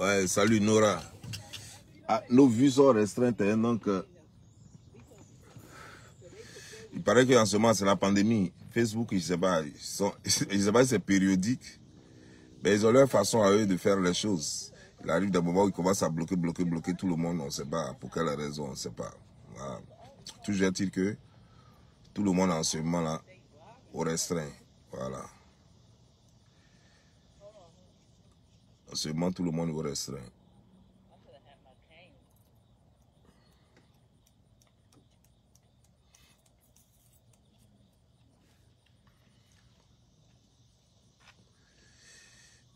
Ouais, salut Nora. Ah, nos vues sont restreintes, hein, donc... Euh, il paraît qu'en ce moment, c'est la pandémie. Facebook, je ne sais pas, c'est périodique, mais ils ont leur façon à eux de faire les choses. Il arrive des moments où ils commencent à bloquer, bloquer, bloquer tout le monde, on ne sait pas pour quelle raison, on ne sait pas. Toujours est-il que tout le monde en ce moment-là au restreint. Voilà. seulement tout le monde au restreint.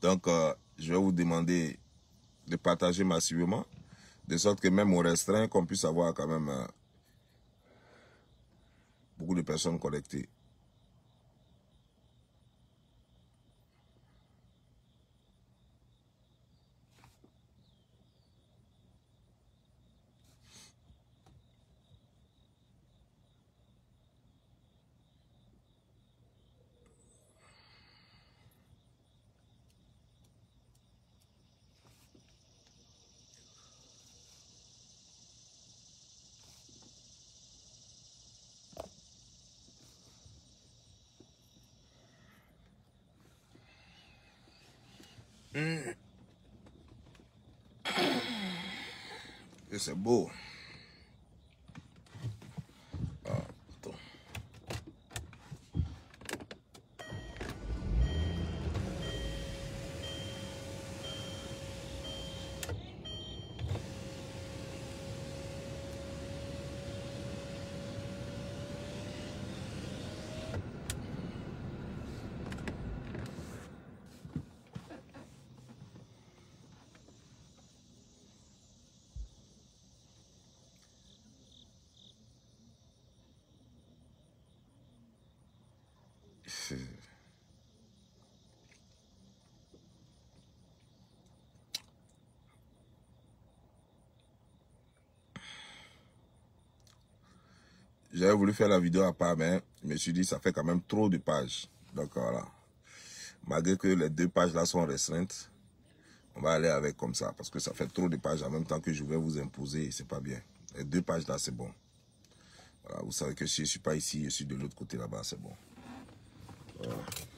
Donc, euh, je vais vous demander de partager massivement, de sorte que même au restreint, qu'on puisse avoir quand même euh, beaucoup de personnes collectées. boy. J'avais voulu faire la vidéo à part, mais je me suis dit, ça fait quand même trop de pages. Donc voilà. Malgré que les deux pages là sont restreintes, on va aller avec comme ça. Parce que ça fait trop de pages en même temps que je vais vous imposer. C'est pas bien. Les deux pages là, c'est bon. vous savez que si je suis pas ici, je suis de l'autre côté là-bas, c'est bon. Ugh.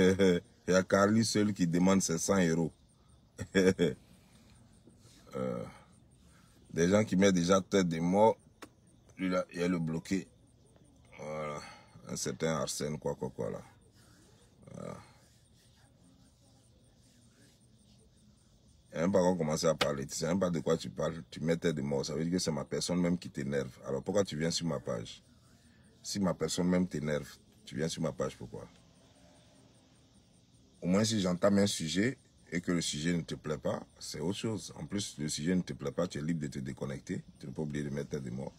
Il y a Carly seul qui demande ses 100 euros. Euh, des gens qui mettent déjà tête de mort, lui là, il a le bloqué. Voilà. Un certain Arsène, quoi, quoi, quoi, là. Voilà. même pas qu'on commence à parler. Tu sais même pas de quoi tu parles. Tu mets tête de mort. Ça veut dire que c'est ma personne même qui t'énerve. Alors pourquoi tu viens sur ma page Si ma personne même t'énerve, tu viens sur ma page, pourquoi au moins, si j'entame un sujet et que le sujet ne te plaît pas, c'est autre chose. En plus, le sujet ne te plaît pas, tu es libre de te déconnecter. Tu peux pas oublier de mettre des mots.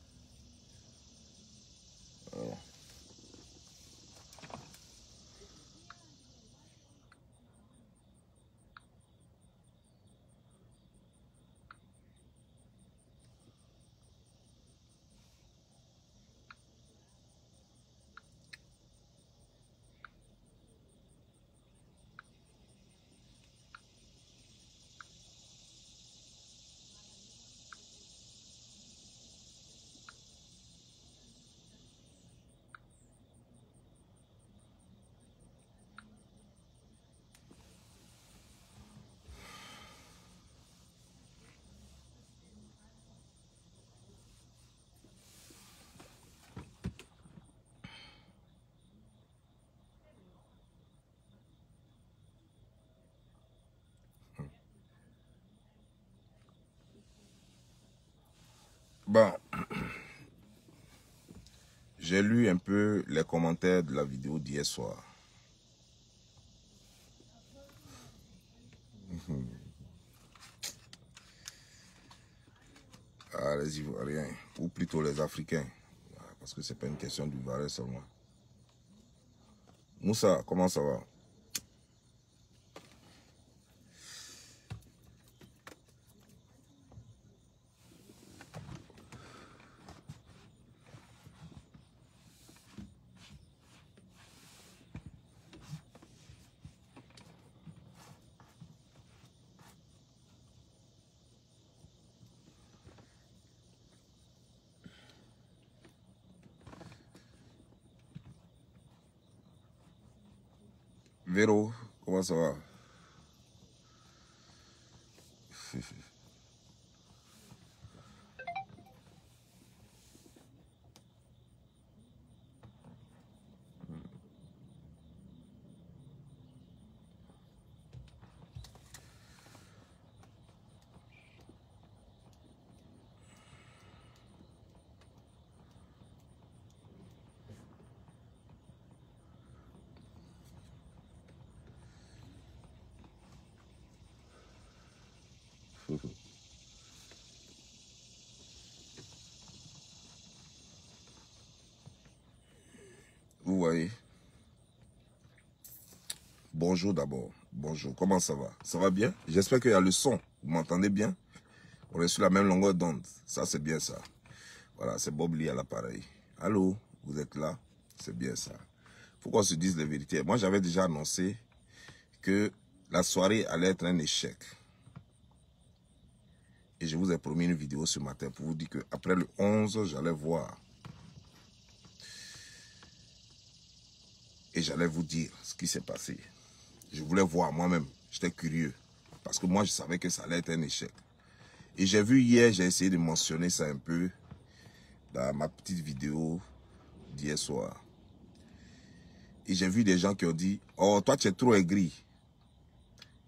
J'ai lu un peu les commentaires de la vidéo d'hier soir. Ah, les Ivoiriens, ou plutôt les Africains, ah, parce que c'est pas une question du Valais seulement. Moussa, comment ça va once a bonjour d'abord. Bonjour, comment ça va Ça va bien J'espère qu'il y a le son. Vous m'entendez bien On est sur la même longueur d'onde. Ça, c'est bien ça. Voilà, c'est Bob Lee à l'appareil. Allô, vous êtes là C'est bien ça. Pourquoi se dise la vérité Moi, j'avais déjà annoncé que la soirée allait être un échec. Et je vous ai promis une vidéo ce matin pour vous dire après le 11, j'allais voir. Et j'allais vous dire ce qui s'est passé. Je voulais voir moi-même. J'étais curieux. Parce que moi, je savais que ça allait être un échec. Et j'ai vu hier, j'ai essayé de mentionner ça un peu dans ma petite vidéo d'hier soir. Et j'ai vu des gens qui ont dit, oh, toi, tu es trop aigri.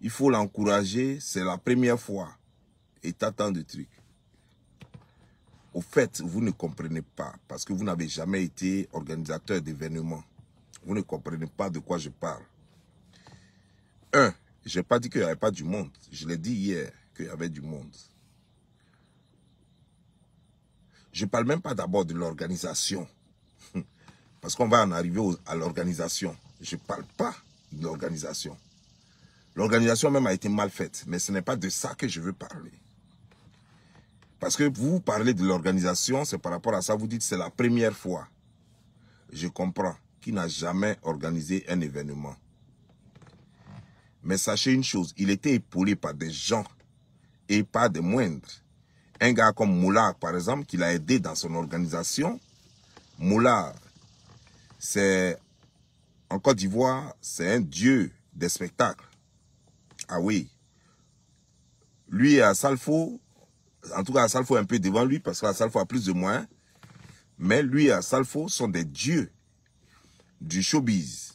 Il faut l'encourager, c'est la première fois. Et tant de trucs. Au fait, vous ne comprenez pas, parce que vous n'avez jamais été organisateur d'événements. Vous ne comprenez pas de quoi je parle. Un, je n'ai pas dit qu'il n'y avait pas du monde. Je l'ai dit hier qu'il y avait du monde. Je ne parle même pas d'abord de l'organisation. Parce qu'on va en arriver à l'organisation. Je ne parle pas de l'organisation. L'organisation même a été mal faite. Mais ce n'est pas de ça que je veux parler. Parce que vous parlez de l'organisation, c'est par rapport à ça. Vous dites c'est la première fois. Je comprends qui n'a jamais organisé un événement. Mais sachez une chose, il était épaulé par des gens et pas des moindres. Un gars comme Moulard, par exemple, qui l'a aidé dans son organisation. Moulard, c'est en Côte d'Ivoire, c'est un dieu des spectacles. Ah oui. Lui à Salfo, en tout cas à Salfo un peu devant lui, parce que a plus de moins, Mais lui et Salfo sont des dieux du showbiz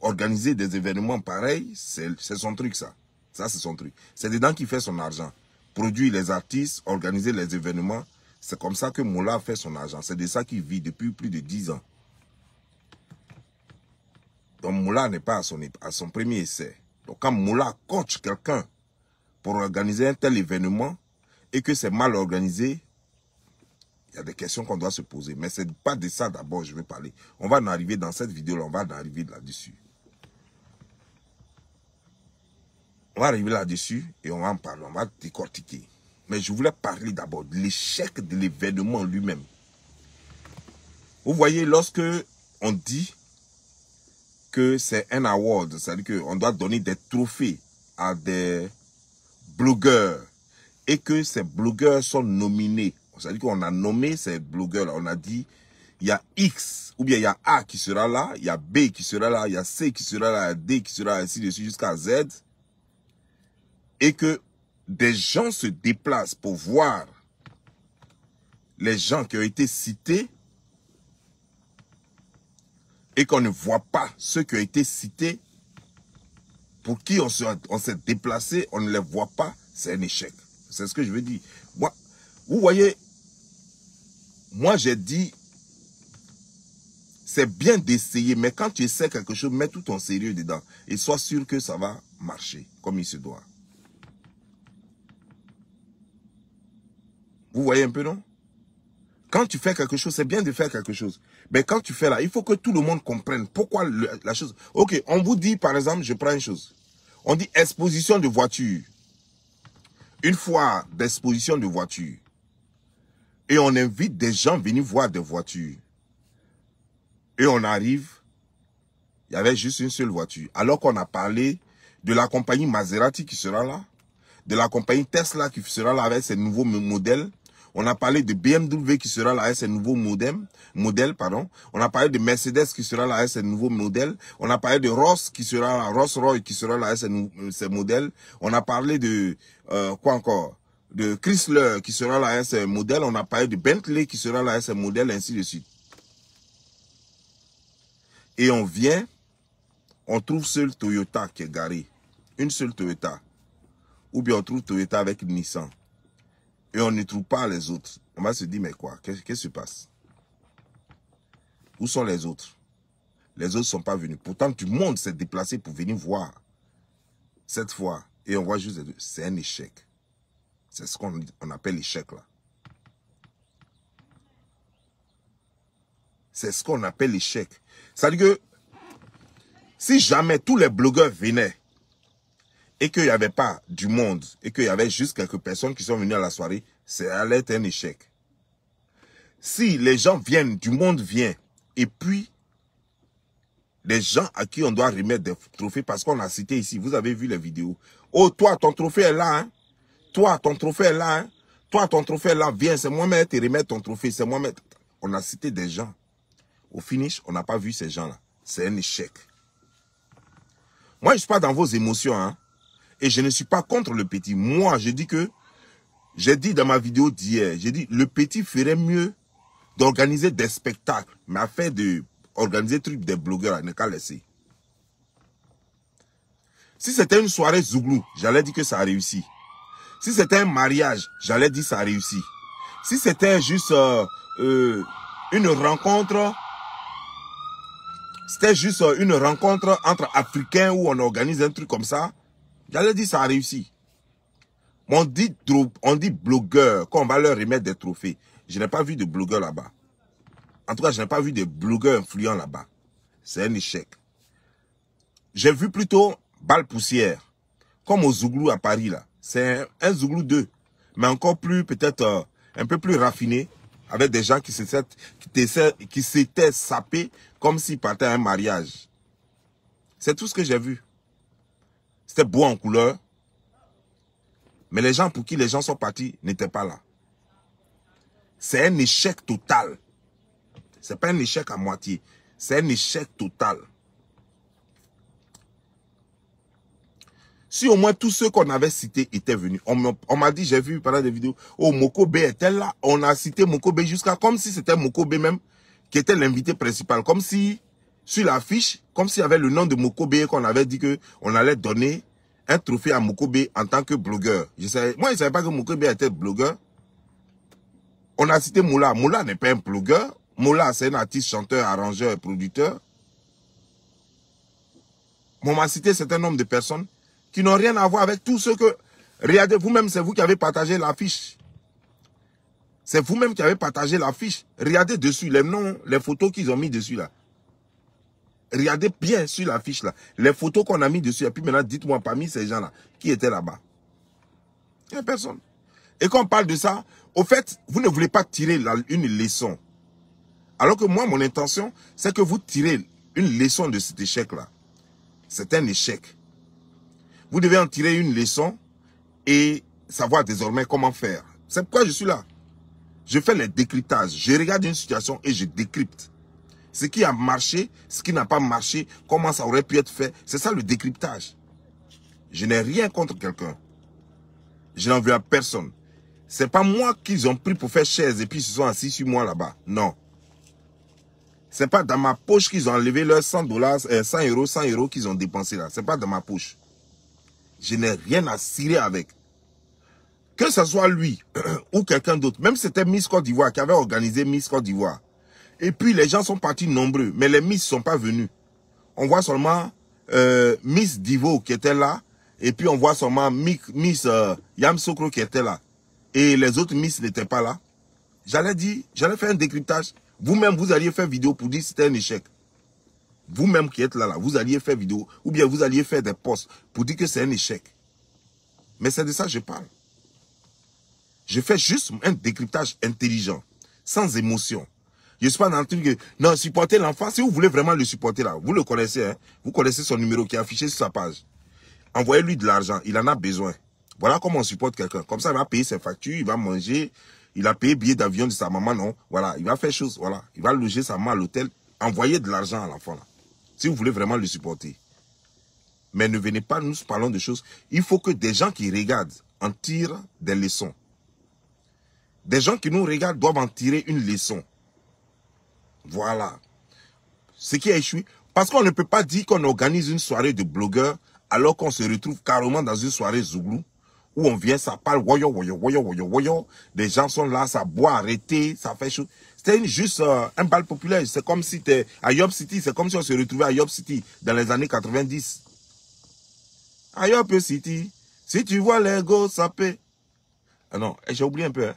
organiser des événements pareils, c'est son truc, ça. Ça, c'est son truc. C'est dedans qu'il fait son argent. Produire les artistes, organiser les événements. C'est comme ça que Moula fait son argent. C'est de ça qu'il vit depuis plus de 10 ans. Donc Moula n'est pas à son, à son premier essai. Donc quand Moula coach quelqu'un pour organiser un tel événement et que c'est mal organisé, il y a des questions qu'on doit se poser. Mais ce n'est pas de ça d'abord je vais parler. On va en arriver dans cette vidéo-là, on va en arriver là-dessus. On va arriver là-dessus et on va en parler, on va décortiquer. Mais je voulais parler d'abord de l'échec de l'événement lui-même. Vous voyez, lorsque on dit que c'est un award, c'est-à-dire qu'on doit donner des trophées à des blogueurs et que ces blogueurs sont nominés c'est-à-dire qu'on a nommé ces blogueurs, on a dit, il y a X, ou bien il y a A qui sera là, il y a B qui sera là, il y a C qui sera là, D qui sera là, ainsi de suite jusqu'à Z. Et que des gens se déplacent pour voir les gens qui ont été cités et qu'on ne voit pas ceux qui ont été cités, pour qui on s'est déplacé, on ne les voit pas, c'est un échec. C'est ce que je veux dire. Moi, vous voyez, moi, j'ai dit, c'est bien d'essayer, mais quand tu essaies quelque chose, mets tout ton sérieux dedans et sois sûr que ça va marcher comme il se doit. Vous voyez un peu, non Quand tu fais quelque chose, c'est bien de faire quelque chose. Mais quand tu fais là, il faut que tout le monde comprenne pourquoi la chose... Ok, on vous dit, par exemple, je prends une chose. On dit exposition de voiture. Une fois d'exposition de voiture, et on invite des gens à venir voir des voitures. Et on arrive, il y avait juste une seule voiture. Alors qu'on a parlé de la compagnie Maserati qui sera là, de la compagnie Tesla qui sera là avec ses nouveaux modèles, on a parlé de BMW qui sera là avec ses nouveaux modèles, pardon. on a parlé de Mercedes qui sera là avec ses nouveaux modèles, on a parlé de Ross qui sera là, Rolls Royce qui sera là avec ses, modèles, on a parlé de euh, quoi encore de Chrysler qui sera la hein, SM modèle, on a parlé de Bentley qui sera la hein, SM modèle, ainsi de suite. Et on vient, on trouve seule Toyota qui est garé, Une seule Toyota. Ou bien on trouve Toyota avec Nissan. Et on ne trouve pas les autres. On va se dire, mais quoi Qu'est-ce qui se passe Où sont les autres Les autres ne sont pas venus. Pourtant, tout le monde s'est déplacé pour venir voir. Cette fois. Et on voit juste, c'est un échec. C'est ce qu'on appelle l'échec là. C'est ce qu'on appelle l'échec. C'est-à-dire que si jamais tous les blogueurs venaient et qu'il n'y avait pas du monde et qu'il y avait juste quelques personnes qui sont venues à la soirée, ça allait être un échec. Si les gens viennent, du monde vient, et puis les gens à qui on doit remettre des trophées parce qu'on a cité ici, vous avez vu les vidéos. Oh, toi, ton trophée est là, hein? Toi, ton trophée est là. Hein. Toi, ton trophée est là. Viens, c'est moi-même te remettre ton trophée. C'est moi-même. On a cité des gens. Au finish, on n'a pas vu ces gens-là. C'est un échec. Moi, je ne suis pas dans vos émotions. Hein. Et je ne suis pas contre le petit. Moi, je dis que, j'ai dit dans ma vidéo d'hier, j'ai dit, le petit ferait mieux d'organiser des spectacles. Mais afin d'organiser des trucs des blogueurs, il ne qu'à laisser. Si c'était une soirée Zouglou, j'allais dire que ça a réussi. Si c'était un mariage, j'allais dire ça a réussi. Si c'était juste euh, euh, une rencontre, c'était juste euh, une rencontre entre Africains où on organise un truc comme ça, j'allais dire ça a réussi. on dit, on dit blogueur, qu'on va leur remettre des trophées. Je n'ai pas vu de blogueur là-bas. En tout cas, je n'ai pas vu de blogueur influent là-bas. C'est un échec. J'ai vu plutôt balle poussière, comme au Zouglou à Paris là. C'est un Zouglou 2, mais encore plus, peut-être euh, un peu plus raffiné, avec des gens qui s'étaient sapés comme s'ils partaient à un mariage. C'est tout ce que j'ai vu. C'était beau en couleur, mais les gens pour qui les gens sont partis n'étaient pas là. C'est un échec total. C'est pas un échec à moitié. C'est un échec total. Si au moins tous ceux qu'on avait cités étaient venus. On m'a dit, j'ai vu pendant des vidéos, oh, Mokobe était là. On a cité Mokobe jusqu'à comme si c'était Mokobe même qui était l'invité principal. Comme si, sur l'affiche, comme s'il y avait le nom de Mokobe qu'on avait dit qu'on allait donner un trophée à Mokobe en tant que blogueur. moi, je ne savais pas que Mokobe était blogueur. On a cité Moula. Moula n'est pas un blogueur. Moula, c'est un artiste, chanteur, arrangeur et producteur. On m'a cité un certain nombre de personnes qui n'ont rien à voir avec tout ce que... Regardez, vous-même, c'est vous qui avez partagé l'affiche. C'est vous-même qui avez partagé l'affiche. Regardez dessus les noms, les photos qu'ils ont mis dessus là. Regardez bien sur l'affiche. là. Les photos qu'on a mis dessus. Et puis maintenant, dites-moi parmi ces gens là, qui étaient là-bas Il n'y a personne. Et quand on parle de ça, au fait, vous ne voulez pas tirer une leçon. Alors que moi, mon intention, c'est que vous tirez une leçon de cet échec là. C'est un échec. Vous devez en tirer une leçon et savoir désormais comment faire. C'est pourquoi je suis là. Je fais le décryptage. Je regarde une situation et je décrypte. Ce qui a marché, ce qui n'a pas marché, comment ça aurait pu être fait. C'est ça le décryptage. Je n'ai rien contre quelqu'un. Je n'en veux à personne. C'est pas moi qu'ils ont pris pour faire chaise et puis ils se sont assis sur moi là-bas. Non. n'est pas dans ma poche qu'ils ont enlevé leurs 100 dollars, 100 euh, euros, 100 euros qu'ils ont dépensé là. n'est pas dans ma poche. Je n'ai rien à cirer avec. Que ce soit lui ou quelqu'un d'autre, même c'était Miss Côte d'Ivoire qui avait organisé Miss Côte d'Ivoire. Et puis les gens sont partis nombreux, mais les Miss ne sont pas venus. On voit seulement euh, Miss Divo qui était là, et puis on voit seulement Miss euh, Yam Yamsokro qui était là. Et les autres Miss n'étaient pas là. J'allais dire, j'allais faire un décryptage. Vous-même, vous alliez faire vidéo pour dire que c'était un échec vous-même qui êtes là, là, vous alliez faire vidéo, ou bien vous alliez faire des posts pour dire que c'est un échec. Mais c'est de ça que je parle. Je fais juste un décryptage intelligent, sans émotion. Je ne suis pas dans le truc non, supporter l'enfant, si vous voulez vraiment le supporter là, vous le connaissez, hein, vous connaissez son numéro qui est affiché sur sa page. Envoyez-lui de l'argent, il en a besoin. Voilà comment on supporte quelqu'un. Comme ça, il va payer ses factures, il va manger, il a payé billet d'avion de sa maman, non. Voilà, il va faire chose, voilà. Il va loger sa maman à l'hôtel, envoyer de l'argent à l'enfant là si vous voulez vraiment le supporter. Mais ne venez pas, nous parlons de choses. Il faut que des gens qui regardent en tirent des leçons. Des gens qui nous regardent doivent en tirer une leçon. Voilà. Ce qui a échoué. Parce qu'on ne peut pas dire qu'on organise une soirée de blogueurs alors qu'on se retrouve carrément dans une soirée Zouglou où on vient, ça parle, voyons, voyons, voyons, voyons, voyons. Des gens sont là, ça boit arrêté, ça fait chaud. C'est juste euh, un bal populaire. C'est comme si tu à City. C'est comme si on se retrouvait à Yop City dans les années 90. À Yop City, si tu vois les gos saper. Ah non, eh, j'ai oublié un peu. Hein.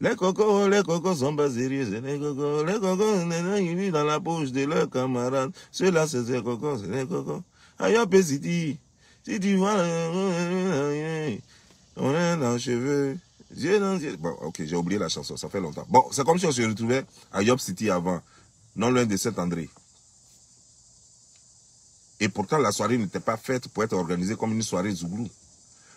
Les cocos, les cocos sont pas sérieux, les cocos, les cocos, vivent dans la poche de leurs camarades. Ceux-là, c'est les cocos, c'est les cocos. Yop City, si tu vois, on est dans cheveu ok, j'ai oublié la chanson, ça fait longtemps. Bon, c'est comme si on se retrouvait à Yop City avant, non loin de Saint-André. Et pourtant, la soirée n'était pas faite pour être organisée comme une soirée Zouglou.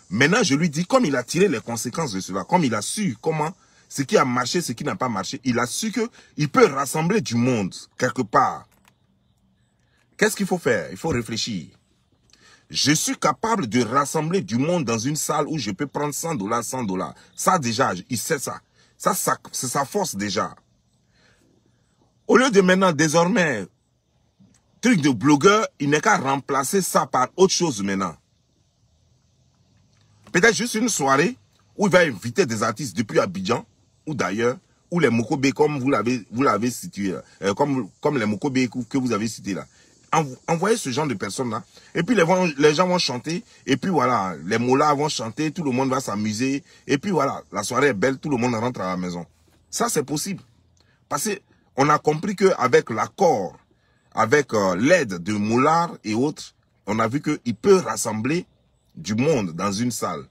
Maintenant, je lui dis, comme il a tiré les conséquences de cela, comme il a su comment, ce qui a marché, ce qui n'a pas marché, il a su qu'il peut rassembler du monde quelque part. Qu'est-ce qu'il faut faire Il faut réfléchir. Je suis capable de rassembler du monde dans une salle où je peux prendre 100 dollars, 100 dollars. Ça déjà, il sait ça. Ça, c'est sa force déjà. Au lieu de maintenant, désormais, truc de blogueur, il n'est qu'à remplacer ça par autre chose maintenant. Peut-être juste une soirée où il va inviter des artistes depuis Abidjan ou d'ailleurs, ou les Mokobé comme vous l'avez situé, euh, comme, comme les Mokobé que vous avez cité là. Envoyer ce genre de personnes-là. Et puis les, gens vont chanter. Et puis voilà, les moulards vont chanter. Tout le monde va s'amuser. Et puis voilà, la soirée est belle. Tout le monde rentre à la maison. Ça, c'est possible. Parce qu'on a compris qu'avec l'accord, avec, euh, l'aide de moulards et autres, on a vu qu'il peut rassembler du monde dans une salle.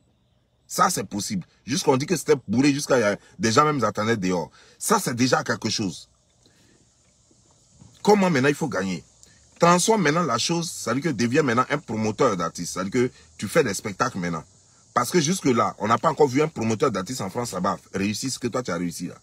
Ça, c'est possible. Jusqu'on dit que c'était bourré, jusqu'à déjà gens même attendaient dehors. Ça, c'est déjà quelque chose. Comment maintenant il faut gagner transforme maintenant la chose, c'est-à-dire que deviens maintenant un promoteur d'artistes, c'est-à-dire que tu fais des spectacles maintenant. Parce que jusque-là, on n'a pas encore vu un promoteur d'artistes en France à bas réussir ce que toi tu as réussi là.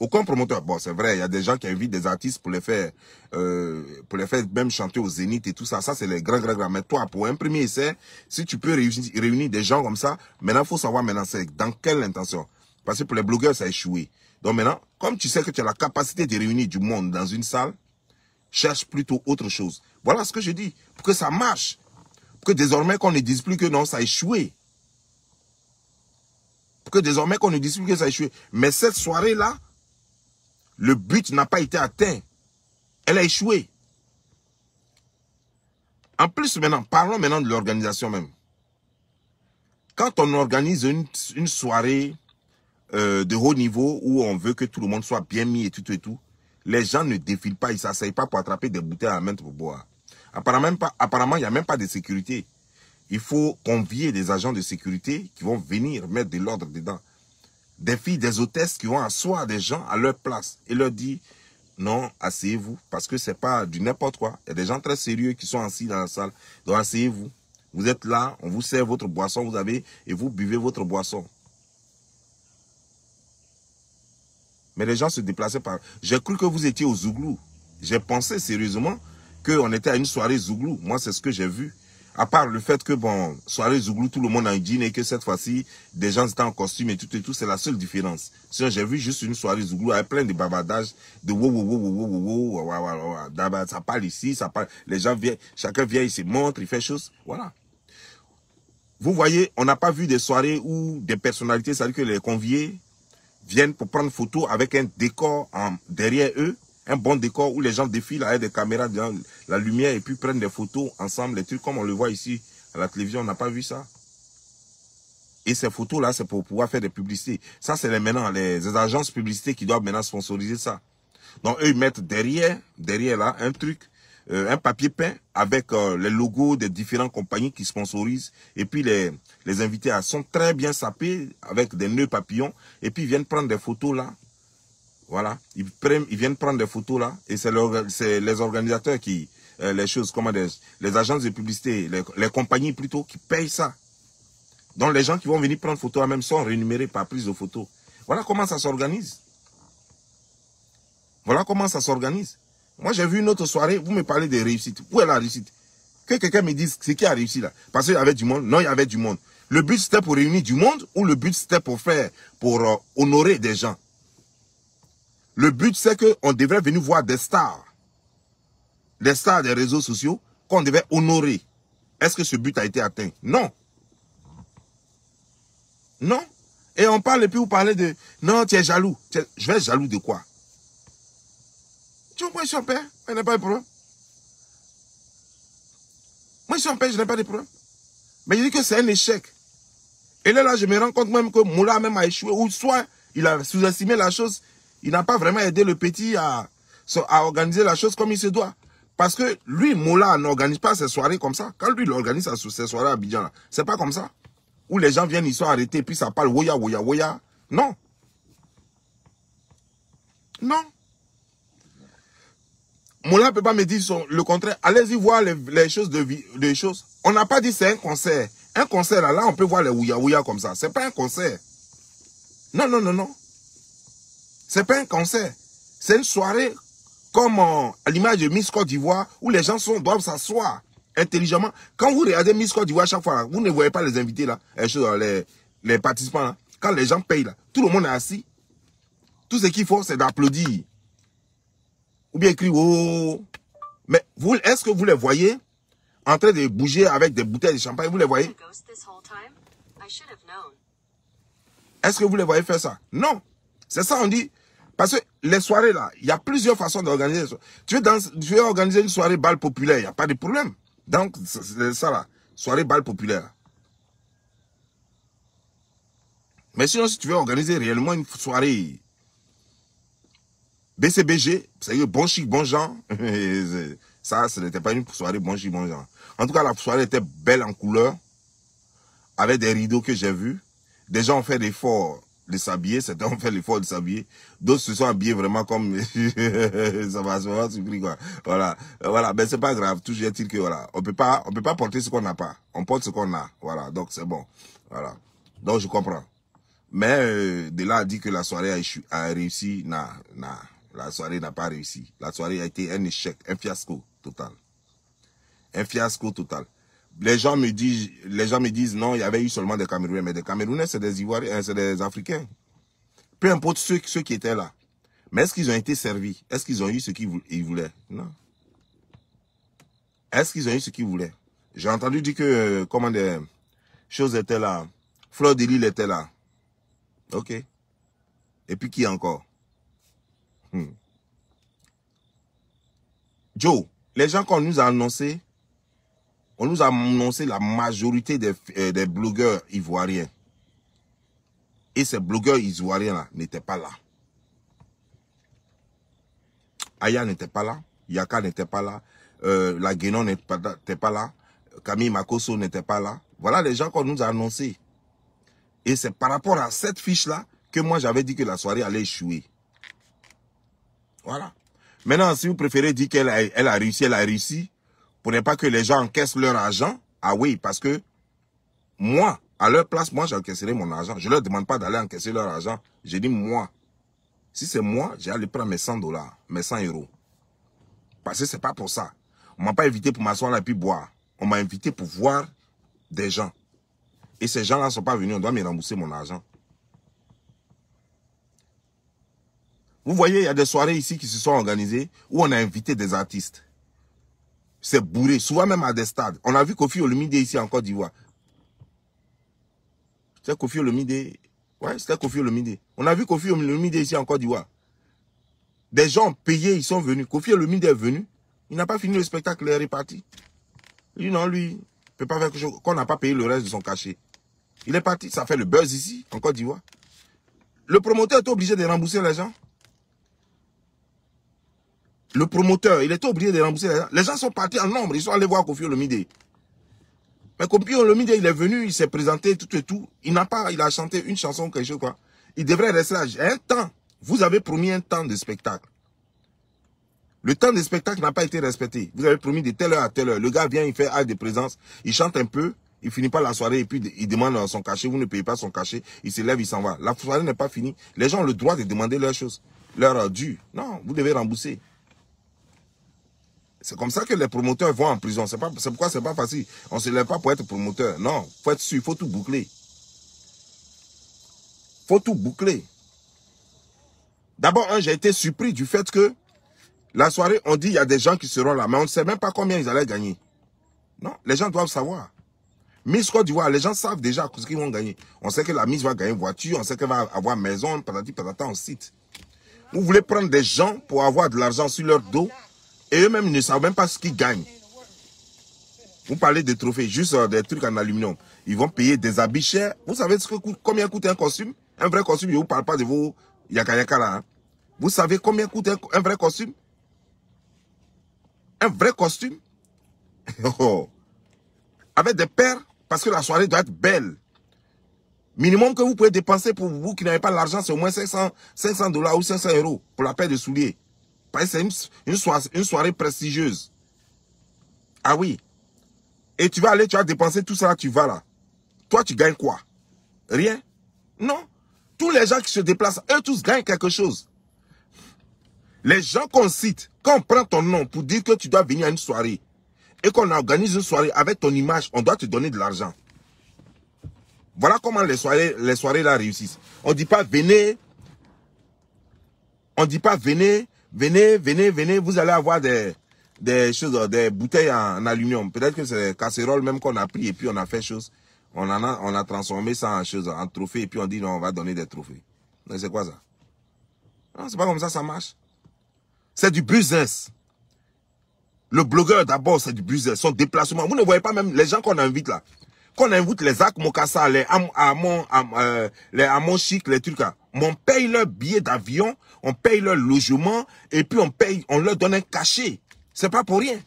Aucun promoteur, bon c'est vrai, il y a des gens qui invitent des artistes pour les faire, euh, pour les faire même chanter au Zénith et tout ça, ça c'est les grands, grands, grands. Mais toi, pour un premier essai, si tu peux réunir, des gens comme ça, maintenant il faut savoir maintenant c'est dans quelle intention. Parce que pour les blogueurs, ça a échoué. Donc maintenant, comme tu sais que tu as la capacité de réunir du monde dans une salle, cherche plutôt autre chose. Voilà ce que je dis, pour que ça marche. Pour que désormais qu'on ne dise plus que non, ça a échoué. Pour que désormais qu'on ne dise plus que ça a échoué. Mais cette soirée-là, le but n'a pas été atteint. Elle a échoué. En plus maintenant, parlons maintenant de l'organisation même. Quand on organise une, soirée euh, de haut niveau où on veut que tout le monde soit bien mis et tout et tout, les gens ne défilent pas, ils ne s'asseyent pas pour attraper des bouteilles à mettre main pour boire. Apparemment, il n'y a même pas de sécurité. Il faut convier des agents de sécurité qui vont venir mettre de l'ordre dedans. Des filles, des hôtesses qui vont asseoir des gens à leur place et leur dire non, asseyez-vous, parce que ce n'est pas du n'importe quoi. Il y a des gens très sérieux qui sont assis dans la salle. Donc asseyez-vous. Vous êtes là, on vous sert votre boisson, vous avez, et vous buvez votre boisson. Mais les gens se déplaçaient par... J'ai cru que vous étiez au Zouglou. J'ai pensé sérieusement qu'on était à une soirée Zouglou. Moi, c'est ce que j'ai vu. À part le fait que, bon, soirée Zouglou, tout le monde a une jean et que cette fois-ci, des gens étaient en costume et tout et tout, c'est la seule différence. Sinon, j'ai vu juste une soirée Zouglou avec plein de bavardages, de wow, wow, wow, wow, wow, wow, wow, wow, ça parle ici, ça parle, les gens viennent, chacun vient, il se montre, il fait chose, voilà. Vous voyez, on n'a pas vu des soirées où des personnalités, c'est-à-dire que les conviés, viennent pour prendre photo avec un décor en, derrière eux, un bon décor où les gens défilent avec des caméras, dans la lumière et puis prennent des photos ensemble, les trucs comme on le voit ici à la télévision, on n'a pas vu ça. Et ces photos-là, c'est pour pouvoir faire des publicités. Ça, c'est les maintenant, les, agences publicité qui doivent maintenant sponsoriser ça. Donc, eux, ils mettent derrière, derrière là, un truc euh, un papier peint avec euh, les logos des différentes compagnies qui sponsorisent. Et puis les, les invités sont très bien sapés avec des nœuds papillons. Et puis ils viennent prendre des photos là. Voilà, ils, prennent, ils viennent prendre des photos là. Et c'est les organisateurs qui, euh, les choses, comment les agences de publicité, les, compagnies plutôt, qui payent ça. Donc les gens qui vont venir prendre photo à même sont rémunérés par prise de photo. Voilà comment ça s'organise. Voilà comment ça s'organise. Moi, j'ai vu une autre soirée, vous me parlez de réussite. Où est la réussite Que quelqu'un me dise ce qui a réussi là. Parce qu'il y avait du monde. Non, il y avait du monde. Le but, c'était pour réunir du monde ou le but, c'était pour faire, pour euh, honorer des gens. Le but, c'est qu'on devrait venir voir des stars. Des stars des réseaux sociaux qu'on devait honorer. Est-ce que ce but a été atteint Non. Non. Et on parle et puis vous parlez de, non, tu es jaloux. Je vais être jaloux de quoi tu vois, moi, je suis en paix. Je n'a pas de problème. Moi, je suis en paix, je n'ai pas de problème. Mais il dit que c'est un échec. Et là, là, je me rends compte même que Moula même a échoué. Ou soit, il a sous-estimé la chose. Il n'a pas vraiment aidé le petit à, à organiser la chose comme il se doit. Parce que lui, Moula, n'organise pas ses soirées comme ça. Quand lui, il organise ses soirées à Abidjan, c'est pas comme ça. Où les gens viennent, ils sont arrêtés, puis ça parle, woya, woya, woya. Non. Non. Moulin ne peut pas me dire le contraire. Allez-y voir les, choses de vie, choses. On n'a pas dit c'est un concert. Un concert, là, on peut voir les ouya ouya comme ça. Ce n'est pas un concert. Non, non, non, non. Ce n'est pas un concert. C'est une soirée comme euh, à l'image de Miss Côte d'Ivoire où les gens sont, doivent s'asseoir intelligemment. Quand vous regardez Miss Côte d'Ivoire chaque fois, vous ne voyez pas les invités là, les, euh, participants Quand les gens payent là, tout le monde est assis. Tout ce qu'il faut, c'est d'applaudir ou bien écrit oh. Mais vous, est-ce que vous les voyez en train de bouger avec des bouteilles de champagne Vous les voyez Est-ce que vous les voyez faire ça Non. C'est ça, on dit. Parce que les soirées là, il y a plusieurs façons d'organiser. Tu veux, tu veux organiser une soirée balle populaire, il n'y a pas de problème. Donc, c'est ça là, soirée balle populaire. Mais sinon, si tu veux organiser réellement une soirée BCBG, c'est bon chic, bon genre. Ça, ce n'était pas une soirée bon chic, bon genre. En tout cas, la soirée était belle en couleur, avec des rideaux que j'ai vus. Des gens ont fait l'effort de s'habiller, certains ont fait l'effort de s'habiller. D'autres se sont habillés vraiment comme... ça va se surpris, quoi. Voilà, voilà, mais c'est pas grave. Toujours est-il que, voilà, on peut pas, on peut pas porter ce qu'on n'a pas. On porte ce qu'on a, voilà, donc c'est bon. Voilà, donc je comprends. Mais euh, de là dit que la soirée a, réussi, non, la soirée n'a pas réussi. La soirée a été un échec, un fiasco total. Un fiasco total. Les gens me disent, les gens me disent non, il y avait eu seulement des Camerounais, mais des Camerounais, c'est des Ivoiriens, euh, c'est des Africains. Peu importe ceux, qui étaient là. Mais est-ce qu'ils ont été servis Est-ce qu'ils ont eu ce qu'ils voulaient Non. Est-ce qu'ils ont eu ce qu'ils voulaient J'ai entendu dire que, euh, comment des choses étaient là. Fleur de Lille était là. OK. Et puis qui encore Hmm. Joe, les gens qu'on nous a annoncés, on nous a annoncé la majorité euh, des, blogueurs ivoiriens. Et ces blogueurs ivoiriens-là n'étaient pas là. Aya n'était pas là, Yaka n'était pas là, euh, la Guénon n'était pas là, Camille Makoso n'était pas là. Voilà les gens qu'on nous a annoncés. Et c'est par rapport à cette fiche-là que moi j'avais dit que la soirée allait échouer. Voilà. Maintenant, si vous préférez dire qu'elle a, réussi, elle a réussi, pour ne pas que les gens encaissent leur argent, ah oui, parce que moi, à leur place, moi, j'encaisserai mon argent. Je ne leur demande pas d'aller encaisser leur argent. Je dis moi. Si c'est moi, j'allais prendre mes 100 dollars, mes 100 euros. Parce que c'est pas pour ça. On m'a pas invité pour m'asseoir là et puis boire. On m'a invité pour voir des gens. Et ces gens-là sont pas venus, on doit me rembourser mon argent. Vous voyez, il y a des soirées ici qui se sont organisées où on a invité des artistes. C'est bourré, souvent même à des stades. On a vu Kofi Olomide ici en Côte d'Ivoire. C'est Kofi Olomide. Ouais, c'était Kofi Olomide. On a vu Kofi Olomide ici en Côte d'Ivoire. Des gens payés, ils sont venus. Kofi Olomide est venu. Il n'a pas fini le spectacle, il est reparti. Lui, non, lui, ne peut pas faire quelque chose. Qu'on n'a pas payé le reste de son cachet. Il est parti, ça fait le buzz ici, en Côte d'Ivoire. Le promoteur est obligé de rembourser les gens le promoteur, il était obligé de rembourser les gens. Les gens sont partis en nombre, ils sont allés voir Kofi Olomide. Mais Kofi Olomide, il est venu, il s'est présenté, tout et tout. Il n'a pas, il a chanté une chanson quelque chose, quoi. Il devrait rester là. Un temps. Vous avez promis un temps de spectacle. Le temps de spectacle n'a pas été respecté. Vous avez promis de telle heure à telle heure. Le gars vient, il fait acte de présence, il chante un peu, il finit pas la soirée et puis il demande son cachet. Vous ne payez pas son cachet, il se lève, il s'en va. La soirée n'est pas finie. Les gens ont le droit de demander leurs choses, leur dû. Non, vous devez rembourser. C'est comme ça que les promoteurs vont en prison. C'est pourquoi c'est pas facile. On ne se lève pas pour être promoteur. Non, il faut être sûr, Il faut tout boucler. Faut tout boucler. D'abord, hein, j'ai été surpris du fait que la soirée, on dit il y a des gens qui seront là, mais on ne sait même pas combien ils allaient gagner. Non, les gens doivent savoir. Miss Côte d'Ivoire, les gens savent déjà ce qu'ils vont gagner. On sait que la Miss va gagner voiture, on sait qu'elle va avoir maison, patati patata, on cite. Vous voulez prendre des gens pour avoir de l'argent sur leur dos et eux-mêmes ne savent même pas ce qu'ils gagnent. Vous parlez de trophées, juste euh, des trucs en aluminium. Ils vont payer des habits chers. Vous savez ce que, combien coûte un costume Un vrai costume, je ne vous parle pas de vos yakayaka là. Hein. Vous savez combien coûte un, vrai costume Un vrai costume oh, oh. Avec des paires, parce que la soirée doit être belle. Minimum que vous pouvez dépenser pour vous qui n'avez pas l'argent, c'est au moins 500, 500 dollars ou 500 euros pour la paire de souliers c'est une, soirée, prestigieuse. Ah oui. Et tu vas aller, tu vas dépenser tout ça, tu vas là. Toi, tu gagnes quoi Rien. Non. Tous les gens qui se déplacent, eux tous gagnent quelque chose. Les gens qu'on cite, quand on prend ton nom pour dire que tu dois venir à une soirée, et qu'on organise une soirée avec ton image, on doit te donner de l'argent. Voilà comment les soirées, les soirées là réussissent. On ne dit pas venez, on ne dit pas venez venez, venez, venez, vous allez avoir des, des choses, des bouteilles en, aluminium. Peut-être que c'est casserole même qu'on a pris et puis on a fait chose. On a, on a transformé ça en chose, en trophée et puis on dit non, on va donner des trophées. c'est quoi ça? Non, c'est pas comme ça, ça marche. C'est du business. Le blogueur, d'abord, c'est du business. Son déplacement. Vous ne voyez pas même les gens qu'on invite là. Qu'on invite les Zach euh, les Amon, les les trucs là. on paye leur billet d'avion, on paye leur logement et puis on paye, on leur donne un cachet. C'est pas pour rien.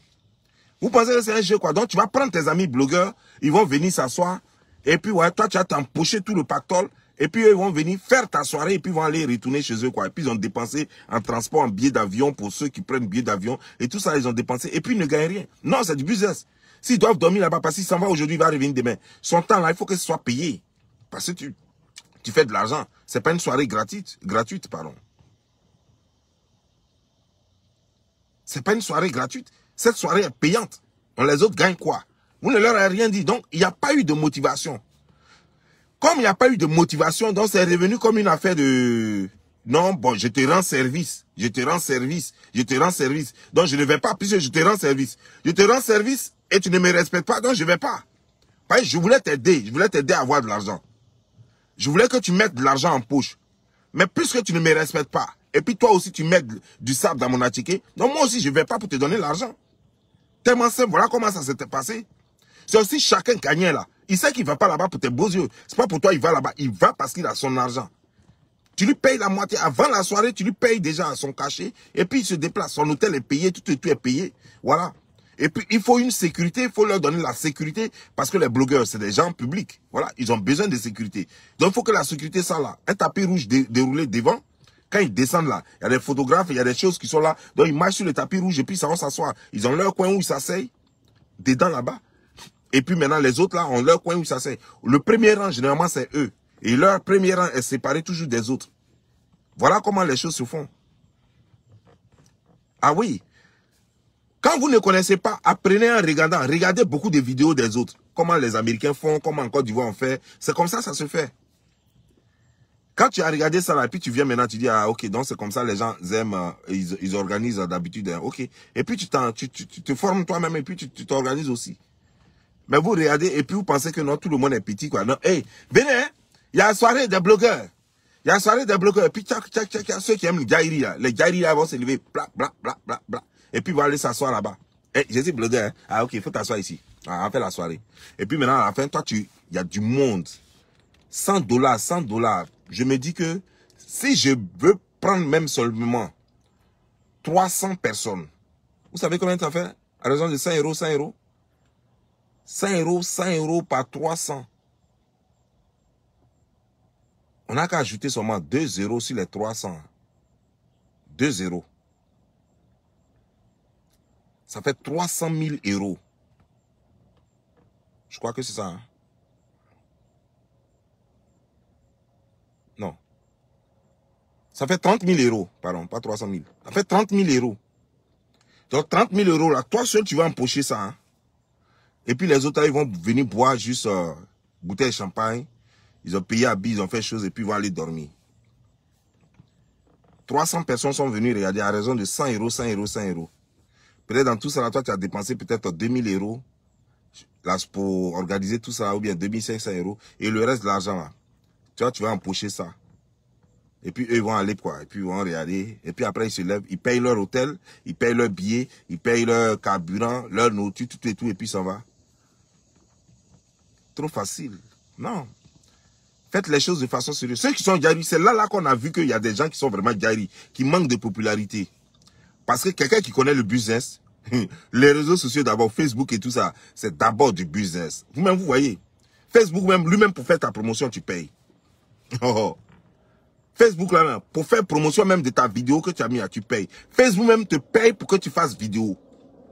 Vous pensez que c'est un jeu quoi Donc tu vas prendre tes amis blogueurs, ils vont venir s'asseoir et puis ouais, toi tu vas t'empocher tout le pactole et puis eux ils vont venir faire ta soirée et puis ils vont aller retourner chez eux quoi. Et puis ils ont dépensé en transport, en billet d'avion pour ceux qui prennent billet d'avion et tout ça ils ont dépensé et puis ils ne gagnent rien. Non, c'est du business. S'ils doivent dormir là-bas parce qu'ils s'en vont aujourd'hui, ils va revenir demain. Son temps là, il faut que ce soit payé parce que tu tu fais de l'argent. C'est pas une soirée gratuite, gratuite pardon. n'est pas une soirée gratuite. Cette soirée est payante. les autres gagnent quoi Vous ne leur avez rien dit. Donc, il n'y a pas eu de motivation. Comme il n'y a pas eu de motivation, donc c'est revenu comme une affaire de... Non, bon, je te rends service. Je te rends service. Je te rends service. Donc, je ne vais pas puisque je te rends service. Je te rends service et tu ne me respectes pas, donc je ne vais pas. je voulais t'aider. Je voulais t'aider à avoir de l'argent. Je voulais que tu mettes de l'argent en poche. Mais puisque tu ne me respectes pas, et puis toi aussi, tu mets du sable dans mon attiqué. Donc moi aussi, je ne vais pas pour te donner l'argent. Tellement simple, voilà comment ça s'était passé. C'est aussi chacun gagnant là. Il sait qu'il ne va pas là-bas pour tes beaux yeux. Ce n'est pas pour toi, il va là-bas. Il va parce qu'il a son argent. Tu lui payes la moitié. Avant la soirée, tu lui payes déjà son cachet. Et puis, il se déplace. Son hôtel est payé, tout, est payé. Voilà. Et puis, il faut une sécurité. Il faut leur donner la sécurité. Parce que les blogueurs, c'est des gens publics. Voilà. Ils ont besoin de sécurité. Donc, il faut que la sécurité soit là. Un tapis rouge déroulé devant. Quand ils descendent là, il y a des photographes, il y a des choses qui sont là. Donc ils marchent sur le tapis rouge et puis ça va s'asseoir. Ils ont leur coin où ils s'asseyent, dedans là-bas. Et puis maintenant, les autres là ont leur coin où ils s'asseyent. Le premier rang, généralement, c'est eux. Et leur premier rang est séparé toujours des autres. Voilà comment les choses se font. Ah oui. Quand vous ne connaissez pas, apprenez en regardant. Regardez beaucoup de vidéos des autres. Comment les Américains font, comment en Côte d'Ivoire on fait. C'est comme ça, ça se fait. Quand tu as regardé ça là, et puis tu viens maintenant, tu dis, ah ok, donc c'est comme ça, les gens aiment, euh, ils, ils organisent d'habitude, hein, ok. Et puis tu, tu, te formes toi-même et puis tu t'organises aussi. Mais vous regardez et puis vous pensez que non, tout le monde est petit quoi. Non, hey, venez, hein. il y a la soirée des blogueurs. Il y a la soirée des blogueurs. Et puis tchac, tchac, tchac, tchac, ceux qui aiment les diaries, là, les diaries, là vont se lever, bla, bla, bla, bla, bla. Et puis vont aller s'asseoir là-bas. Hey, eh, j'ai dit blogueur, hein. ah ok, il faut t'asseoir ici. Ah, on va faire la soirée. Et puis maintenant, à la fin, toi, tu, il y a du monde. 100 dollars, 100 dollars, je me dis que si je veux prendre même seulement 300 personnes, vous savez combien ça fait À raison de 100 euros, 100 euros 100 euros, 100 euros par 300. On n'a qu'à ajouter seulement 2 euros sur les 300. 2 euros. Ça fait 300 000 euros. Je crois que c'est ça. Hein. Ça fait 30 000 euros, pardon, pas 300 000. Ça fait 30 000 euros. Donc 30 000 euros, là, toi seul, tu vas empocher ça. Hein. Et puis les autres, ils vont venir boire juste une euh, bouteille de champagne. Ils ont payé à billes, ils ont fait choses et puis ils vont aller dormir. 300 personnes sont venues regarder à raison de 100 euros, 100 euros, 100 euros. Peut-être dans tout ça, toi, tu as dépensé peut-être 2000 euros là, pour organiser tout ça, ou bien 2500 euros. Et le reste de l'argent, tu vois, tu vas empocher ça. Et puis eux, ils vont aller quoi Et puis ils vont regarder. Et puis après, ils se lèvent, ils payent leur hôtel, ils payent leur billet, ils payent leur carburant, leur nourriture, tout et tout, et puis ça va. Trop facile. Non. Faites les choses de façon sérieuse. Ceux qui sont Jari, c'est là, là qu'on a vu qu'il y a des gens qui sont vraiment gary, qui manquent de popularité. Parce que quelqu'un qui connaît le business, les réseaux sociaux d'abord, Facebook et tout ça, c'est d'abord du business. Vous-même, vous voyez. Facebook, même, lui-même, pour faire ta promotion, tu payes. Oh, oh. Facebook là pour faire promotion même de ta vidéo que tu as mis tu payes. Facebook même te paye pour que tu fasses vidéo.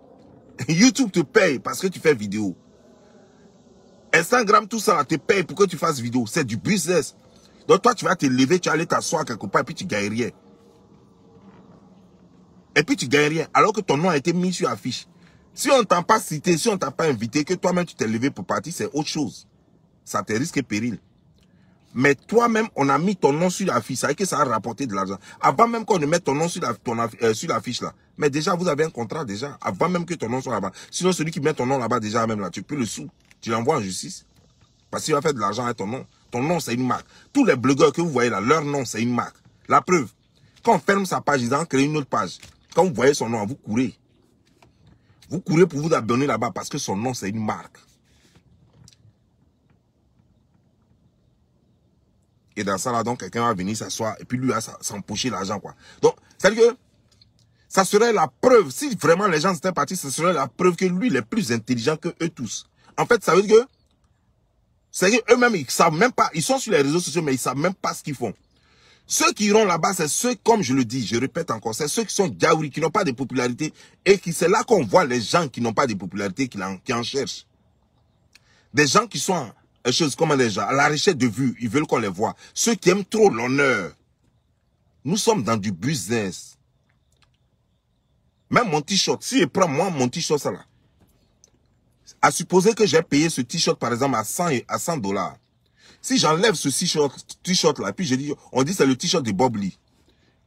YouTube te paye parce que tu fais vidéo. Instagram, tout ça te paye pour que tu fasses vidéo. C'est du business. Donc toi, tu vas te lever, tu vas aller t'asseoir quelque part et puis tu gagnes rien. Et puis tu gagnes rien. Alors que ton nom a été mis sur affiche. Si on ne t'a pas cité, si on ne t'a pas invité, que toi-même tu t'es levé pour partir, c'est autre chose. Ça te risque et péril. Mais toi-même, on a mis ton nom sur l'affiche. fiche. Ça que ça a rapporté de l'argent. Avant même qu'on ne mette ton nom sur la, euh, sur là. Mais déjà, vous avez un contrat déjà. Avant même que ton nom soit là-bas. Sinon, celui qui met ton nom là-bas déjà même là, tu peux le sous. Tu l'envoies en justice. Parce qu'il va faire de l'argent avec ton nom. Ton nom, c'est une marque. Tous les blogueurs que vous voyez là, leur nom, c'est une marque. La preuve. Quand on ferme sa page, ils en créé une autre page. Quand vous voyez son nom, vous courez. Vous courez pour vous abonner là-bas parce que son nom, c'est une marque. Et dans ça, là, donc, quelqu'un va venir s'asseoir et puis lui va s'empocher l'argent, quoi. Donc, c'est-à-dire que ça serait la preuve, si vraiment les gens étaient partis, ce serait la preuve que lui, il est plus intelligent que eux tous. En fait, ça veut dire que, cest eux-mêmes, ils savent même pas, ils sont sur les réseaux sociaux, mais ils savent même pas ce qu'ils font. Ceux qui iront là-bas, c'est ceux, comme je le dis, je répète encore, c'est ceux qui sont gaouris, qui n'ont pas de popularité, et qui c'est là qu'on voit les gens qui n'ont pas de popularité, qui, en, qui en cherchent. Des gens qui sont euh, choses comme les gens, la richesse de vue, ils veulent qu'on les voit. Ceux qui aiment trop l'honneur, nous sommes dans du business. Même mon t-shirt, si je prends moi mon t-shirt ça là, à supposer que j'ai payé ce t-shirt par exemple à 100 à 100 dollars. Si j'enlève ce t-shirt là, puis je dis, on dit c'est le t-shirt de Bob Lee.